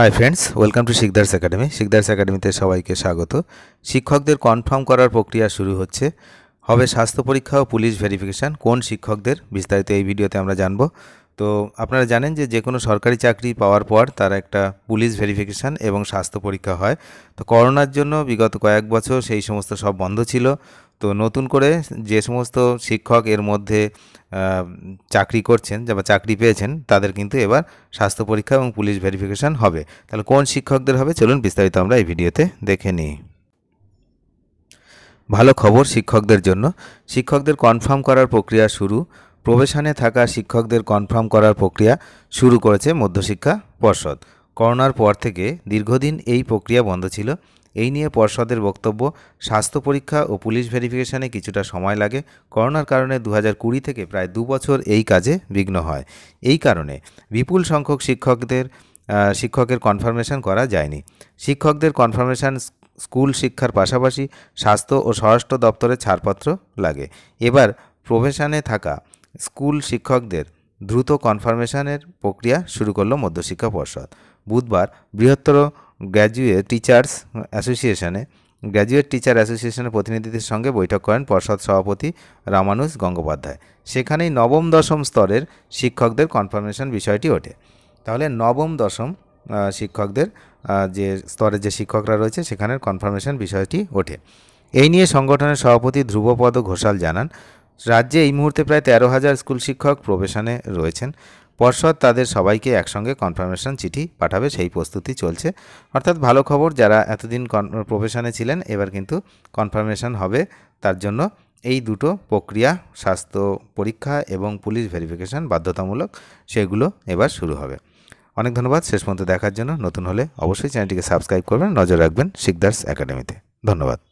high friends welcome to Sikdar's academy Sikdar's একাডেমিতে সবাইকে স্বাগত শিক্ষকদের কনফার্ম করার প্রক্রিয়া শুরু হচ্ছে হবে স্বাস্থ্য পরীক্ষা ও পুলিশ ভেরিফিকেশান কোন শিক্ষকদের বিস্তারিত এই ভিডিওতে আমরা জানবো তো আপনারা জানেন যে যে কোনো সরকারি চাকরি পাওয়ার পর তার একটা পুলিশ ভেরিফিকেশান এবং স্বাস্থ্য পরীক্ষা হয় তো করোনার জন্য বিগত কয়েক বছর সেই সমস্ত সব বন্ধ ছিল তো নতুন করে যে সমস্ত শিক্ষক এর মধ্যে চাকরি করছেন বা চাকরি পেয়েছেন তাদের কিন্তু এবার স্বাস্থ্য পরীক্ষা এবং পুলিশ ভেরিফিকেশান হবে তাহলে কোন শিক্ষকদের হবে চলুন বিস্তারিত আমরা এই ভিডিওতে দেখে নিই ভালো খবর শিক্ষকদের জন্য শিক্ষকদের কনফার্ম করার প্রক্রিয়া শুরু প্রবেশনে থাকা শিক্ষকদের কনফার্ম করার প্রক্রিয়া শুরু করেছে মধ্যশিক্ষা পর্ষদ করোনার পর থেকে দীর্ঘদিন এই প্রক্রিয়া বন্ধ ছিল এই নিয়ে পর্ষদের বক্তব্য স্বাস্থ্য পরীক্ষা ও পুলিশ ভেরিফিকেশানে কিছুটা সময় লাগে করোনার কারণে দু কুড়ি থেকে প্রায় দু বছর এই কাজে বিঘ্ন হয় এই কারণে বিপুল সংখ্যক শিক্ষকদের শিক্ষকের কনফার্মেশন করা যায়নি শিক্ষকদের কনফার্মেশন স্কুল শিক্ষার পাশাপাশি স্বাস্থ্য ও স্বরাষ্ট্র দপ্তরের ছাড়পত্র লাগে এবার প্রফেশনে থাকা স্কুল শিক্ষকদের দ্রুত কনফার্মেশনের প্রক্রিয়া শুরু করল মধ্যশিক্ষা পর্ষদ বুধবার বৃহত্তর গ্র্যাজুয়েট টিচার্স অ্যাসোসিয়েশনে গ্র্যাজুয়েট টিচার অ্যাসোসিয়েশনের প্রতিনিধিদের সঙ্গে বৈঠক করেন পর্ষদ সভাপতি রামানুজ গঙ্গোপাধ্যায় সেখানেই নবম দশম স্তরের শিক্ষকদের কনফার্মেশন বিষয়টি ওঠে তাহলে নবম দশম শিক্ষকদের যে স্তরে যে শিক্ষকরা রয়েছে সেখানের কনফার্মেশন বিষয়টি ওঠে এই নিয়ে সংগঠনের সভাপতি ধ্রুবপদ ঘোষাল জানান রাজ্যে এই মুহূর্তে প্রায় তেরো হাজার স্কুল শিক্ষক প্রবেশনে রয়েছেন পর্ষদ তাদের সবাইকে একসঙ্গে কনফার্মেশন চিঠি পাঠাবে সেই প্রস্তুতি চলছে অর্থাৎ ভালো খবর যারা এতদিন প্রফেশনে ছিলেন এবার কিন্তু কনফার্মেশন হবে তার জন্য এই দুটো প্রক্রিয়া স্বাস্থ্য পরীক্ষা এবং পুলিশ ভেরিফিকেশন বাধ্যতামূলক সেগুলো এবার শুরু হবে অনেক ধন্যবাদ শেষ পর্যন্ত দেখার জন্য নতুন হলে অবশ্যই চ্যানেলটিকে সাবস্ক্রাইব করবেন নজর রাখবেন শিকদার্স একাডেমিতে ধন্যবাদ